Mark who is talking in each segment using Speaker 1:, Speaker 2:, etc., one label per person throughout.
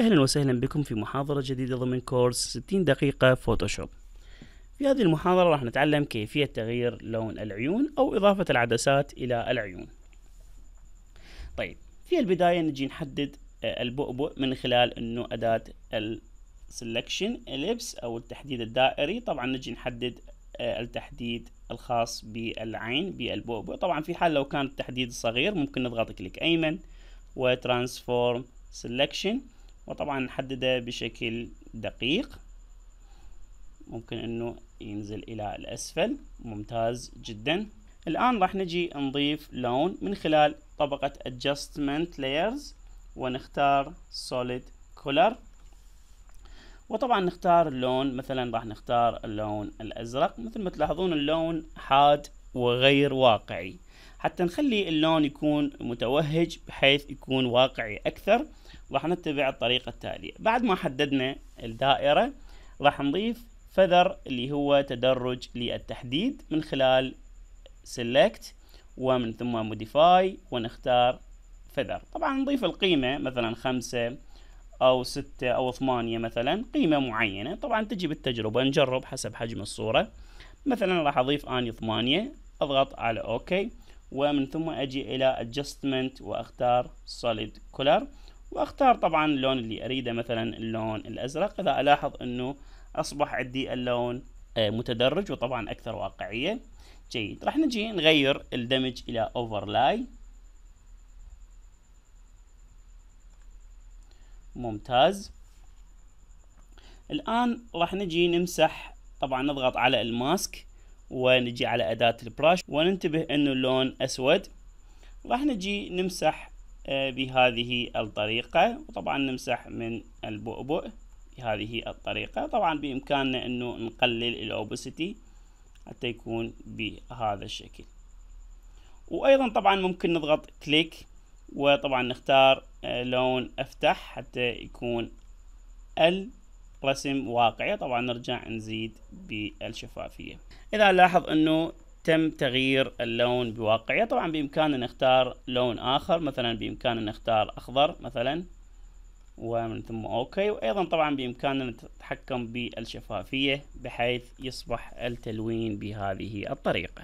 Speaker 1: أهلا وسهلا بكم في محاضرة جديدة ضمن كورس 60 دقيقة فوتوشوب في هذه المحاضرة راح نتعلم كيفية تغيير لون العيون أو إضافة العدسات إلى العيون طيب في البداية نجي نحدد آه، البؤبؤ من خلال أنه أداة السلكشن إليبس أو التحديد الدائري طبعا نجي نحدد آه، التحديد الخاص بالعين بالبؤبؤ طبعا في حال لو كان التحديد صغير ممكن نضغط كليك أيمن وترانسفورم سلكشن وطبعا نحدده بشكل دقيق ممكن انه ينزل الى الاسفل ممتاز جدا الان راح نجي نضيف لون من خلال طبقة adjustment layers ونختار solid color وطبعا نختار اللون مثلا راح نختار اللون الازرق مثل ما تلاحظون اللون حاد وغير واقعي حتى نخلي اللون يكون متوهج بحيث يكون واقعي أكثر راح نتبع الطريقة التالية بعد ما حددنا الدائرة راح نضيف فذر اللي هو تدرج للتحديد من خلال select ومن ثم modify ونختار فذر طبعا نضيف القيمة مثلا خمسة أو ستة أو ثمانية مثلا قيمة معينة طبعا تجي بالتجربة نجرب حسب حجم الصورة مثلا راح أضيف أني ثمانية أضغط على أوكي OK. ومن ثم أجي إلى Adjustment وأختار Solid Color وأختار طبعا اللون اللي أريده مثلا اللون الأزرق إذا ألاحظ أنه أصبح عندي اللون آه، متدرج وطبعا أكثر واقعية جيد راح نجي نغير الدمج إلى Overlay ممتاز الآن راح نجي نمسح طبعا نضغط على الماسك ونجي على أداة البراش وننتبه أنه اللون أسود راح نجي نمسح آه، بهذه الطريقة وطبعا نمسح من البؤبؤ بهذه الطريقة طبعا بإمكاننا أنه نقلل الأوبوسيتي حتى يكون بهذا الشكل وأيضا طبعا ممكن نضغط كليك وطبعا نختار آه، لون أفتح حتى يكون رسم واقعي طبعا نرجع نزيد بالشفافية إذا لاحظ أنه تم تغيير اللون بواقعية طبعا بإمكاننا نختار لون آخر مثلا بإمكاننا نختار أخضر مثلا ومن ثم أوكي وأيضا طبعا بإمكاننا نتحكم بالشفافية بحيث يصبح التلوين بهذه الطريقة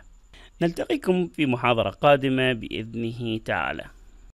Speaker 1: نلتقيكم في محاضرة قادمة بإذنه تعالى